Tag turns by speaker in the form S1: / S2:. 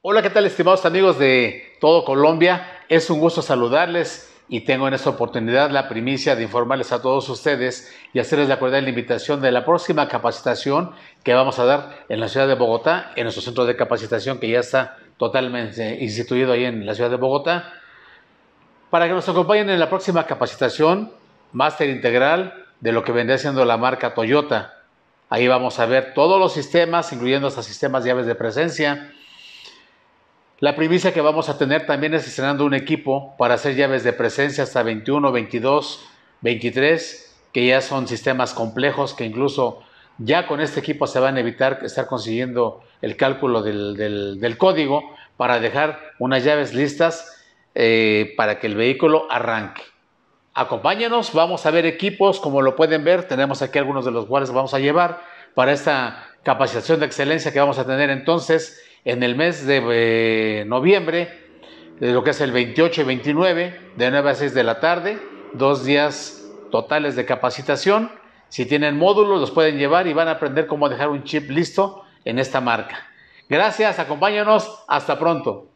S1: Hola, ¿qué tal estimados amigos de todo Colombia? Es un gusto saludarles y tengo en esta oportunidad la primicia de informarles a todos ustedes y hacerles acordar la invitación de la próxima capacitación que vamos a dar en la ciudad de Bogotá, en nuestro centro de capacitación que ya está totalmente instituido ahí en la ciudad de Bogotá, para que nos acompañen en la próxima capacitación, máster integral de lo que vendría siendo la marca Toyota. Ahí vamos a ver todos los sistemas, incluyendo hasta sistemas llaves de presencia, la primicia que vamos a tener también es estrenando un equipo para hacer llaves de presencia hasta 21, 22, 23, que ya son sistemas complejos que incluso ya con este equipo se van a evitar estar consiguiendo el cálculo del, código para dejar unas llaves listas eh, para que el vehículo arranque. Acompáñanos, vamos a ver equipos, como lo pueden ver, tenemos aquí algunos de los cuales vamos a llevar para esta capacitación de excelencia que vamos a tener entonces en el mes de eh, noviembre, de eh, lo que es el 28 y 29, de 9 a 6 de la tarde, dos días totales de capacitación. Si tienen módulos, los pueden llevar y van a aprender cómo dejar un chip listo en esta marca. Gracias, acompáñanos, hasta pronto.